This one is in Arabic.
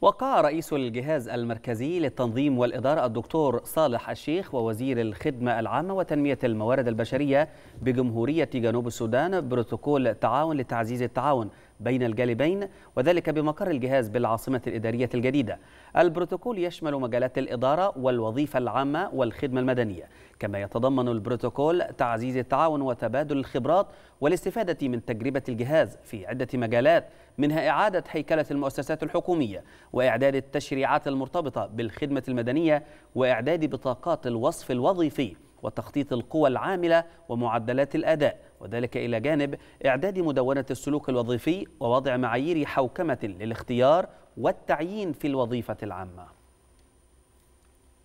وقع رئيس الجهاز المركزي للتنظيم والإدارة الدكتور صالح الشيخ ووزير الخدمة العامة وتنمية الموارد البشرية بجمهورية جنوب السودان بروتوكول تعاون لتعزيز التعاون بين الجانبين وذلك بمقر الجهاز بالعاصمة الإدارية الجديدة البروتوكول يشمل مجالات الإدارة والوظيفة العامة والخدمة المدنية كما يتضمن البروتوكول تعزيز التعاون وتبادل الخبرات والاستفادة من تجربة الجهاز في عدة مجالات منها إعادة هيكلة المؤسسات الحكومية وإعداد التشريعات المرتبطة بالخدمة المدنية وإعداد بطاقات الوصف الوظيفي وتخطيط القوى العاملة ومعدلات الأداء وذلك إلى جانب إعداد مدونة السلوك الوظيفي ووضع معايير حوكمة للاختيار والتعيين في الوظيفة العامة